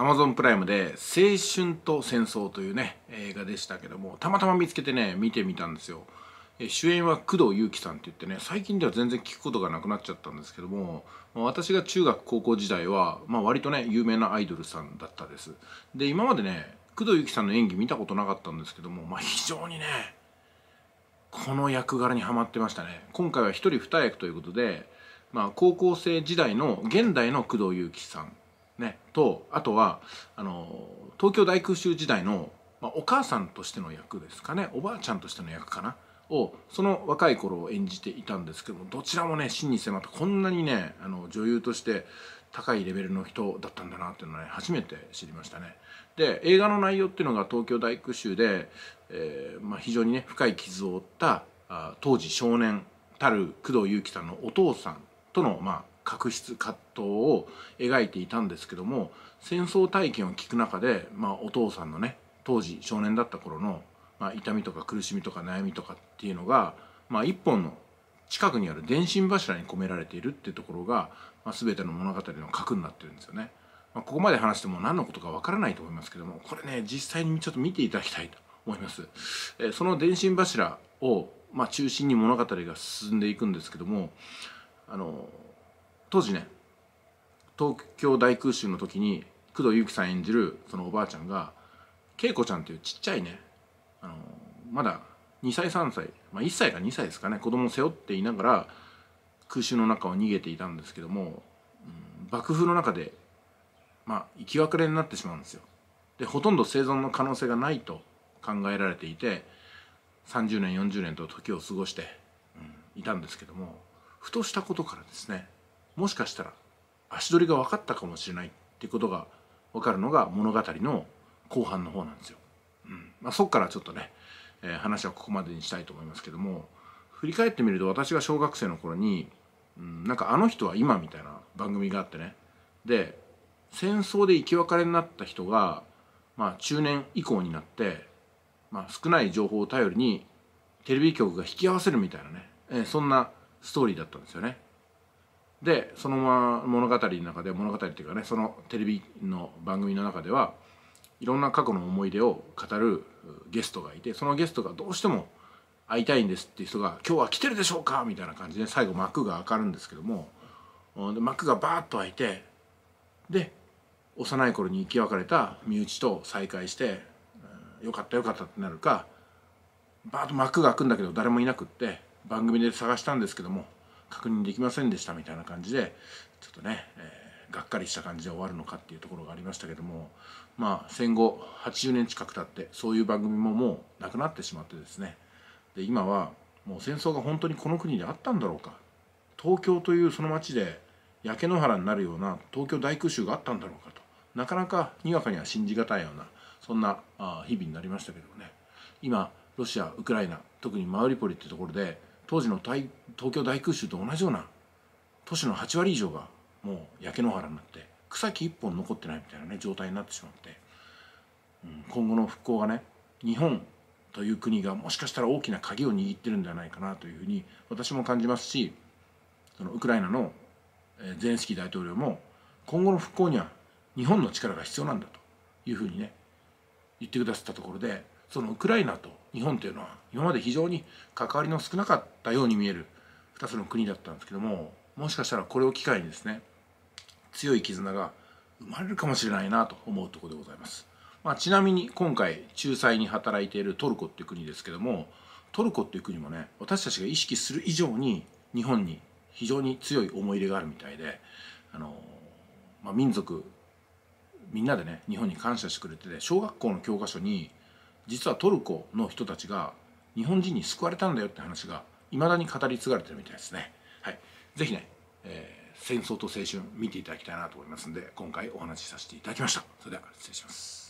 Amazon プライムで「青春と戦争」というね映画でしたけどもたまたま見つけてね見てみたんですよ主演は工藤祐樹さんって言ってね最近では全然聞くことがなくなっちゃったんですけども私が中学高校時代は、まあ、割とね有名なアイドルさんだったですで今までね工藤祐樹さんの演技見たことなかったんですけども、まあ、非常にねこの役柄にはまってましたね今回は1人2役ということで、まあ、高校生時代の現代の工藤祐樹さんね、とあとはあの東京大空襲時代の、まあ、お母さんとしての役ですかねおばあちゃんとしての役かなをその若い頃を演じていたんですけどもどちらもね真に迫ったこんなにねあの女優として高いレベルの人だったんだなっていうのはね初めて知りましたね。で映画の内容っていうのが東京大空襲で、えー、まあ、非常にね深い傷を負ったあ当時少年たる工藤祐樹さんのお父さんとの、まあ、確執葛藤を描いていたんですけども戦争体験を聞く中で、まあ、お父さんのね当時少年だった頃の、まあ、痛みとか苦しみとか悩みとかっていうのが、まあ、一本の近くにある電信柱に込められているっていところが、まあ、全ての物語の核になってるんですよね。まあ、ここまで話しても何のことかわからないと思いますけどもこれね実際にちょっと見ていただきたいと思います。えー、その電信柱を、まあ、中心に物語が進んでいくんですけどもあの当時ね東京大空襲の時に工藤祐樹さん演じるそのおばあちゃんが恵子ちゃんっていうちっちゃいねあのまだ2歳3歳、まあ、1歳か2歳ですかね子供を背負っていながら空襲の中を逃げていたんですけども、うん、爆風の中で、まあ、生き別れになってしまうんですよ。でほとんど生存の可能性がないと考えられていて30年40年と時を過ごして、うん、いたんですけどもふとしたことからですねもしかしたら足取りが分かったかもしれないっていうことが分かるのが物語の後半の方なんですよ。うんまあ、そっからちょっとね、えー、話はここまでにしたいと思いますけども振り返ってみると私が小学生の頃に、うん、なんか「あの人は今」みたいな番組があってねで戦争で生き別れになった人が、まあ、中年以降になって、まあ、少ない情報を頼りにテレビ局が引き合わせるみたいなね、えー、そんなストーリーだったんですよね。でそのまま物語の中で物語っていうかねそのテレビの番組の中ではいろんな過去の思い出を語るゲストがいてそのゲストがどうしても会いたいんですっていう人が「今日は来てるでしょうか?」みたいな感じで最後幕が開かるんですけども幕がバーッと開いてで幼い頃に生き別れた身内と再会して「よかったよかった」ってなるかバーッと幕が開くんだけど誰もいなくって番組で探したんですけども確認できませんでしたみたいな感じでちょっとね、えー、がっかりした感じで終わるのかっていうところがありましたけどもまあ戦後80年近く経ってそういう番組ももうなくなってしまってですねで今はもう戦争が本当にこの国であったんだろうか東京というその町で焼け野原になるような東京大空襲があったんだろうかとなかなかにわかには信じがたいようなそんな日々になりましたけどもね今ロシアウクライナ特にマウリポリってところで当時の東京大空襲と同じような都市の8割以上がもう焼け野原になって草木一本残ってないみたいなね状態になってしまって、うん、今後の復興がね日本という国がもしかしたら大きな鍵を握ってるんじゃないかなというふうに私も感じますしそのウクライナのゼレンスキー大統領も今後の復興には日本の力が必要なんだというふうにね言ってくださったところでそのウクライナと日本というのは今まで非常に関わりの少なかったように見える2つの国だったんですけどももしかしたらこれを機会にですね強い絆が生まれるかもしれないなと思うところでございます、まあ、ちなみに今回仲裁に働いているトルコっていう国ですけどもトルコっていう国もね私たちが意識する以上に日本に非常に強い思い入れがあるみたいであの、まあ、民族みんなでね日本に感謝してくれてて小学校の教科書に実はトルコの人たちが日本人に救われたんだよって話がいまだに語り継がれてるみたいですね。はい、ぜひね、えー、戦争と青春見ていただきたいなと思いますんで今回お話しさせていただきました。それでは失礼します。